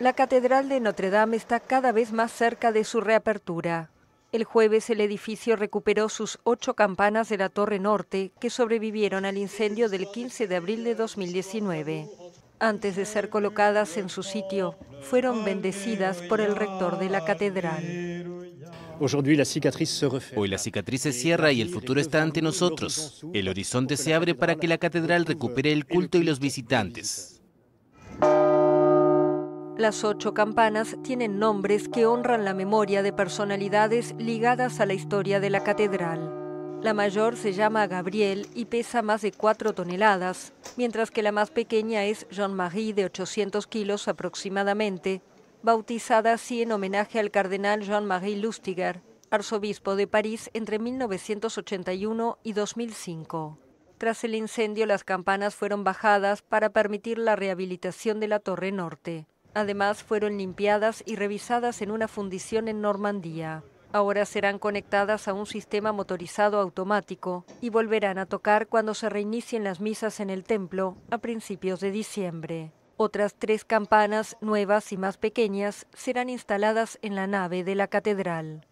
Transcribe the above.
La Catedral de Notre Dame está cada vez más cerca de su reapertura. El jueves el edificio recuperó sus ocho campanas de la Torre Norte que sobrevivieron al incendio del 15 de abril de 2019. Antes de ser colocadas en su sitio, fueron bendecidas por el rector de la catedral. Hoy la cicatriz se cierra y el futuro está ante nosotros. El horizonte se abre para que la catedral recupere el culto y los visitantes. Las ocho campanas tienen nombres que honran la memoria de personalidades ligadas a la historia de la catedral. La mayor se llama Gabriel y pesa más de 4 toneladas, mientras que la más pequeña es Jean-Marie de 800 kilos aproximadamente, bautizada así en homenaje al cardenal Jean-Marie Lustiger, arzobispo de París entre 1981 y 2005. Tras el incendio, las campanas fueron bajadas para permitir la rehabilitación de la Torre Norte. Además, fueron limpiadas y revisadas en una fundición en Normandía. Ahora serán conectadas a un sistema motorizado automático y volverán a tocar cuando se reinicien las misas en el templo a principios de diciembre. Otras tres campanas, nuevas y más pequeñas, serán instaladas en la nave de la catedral.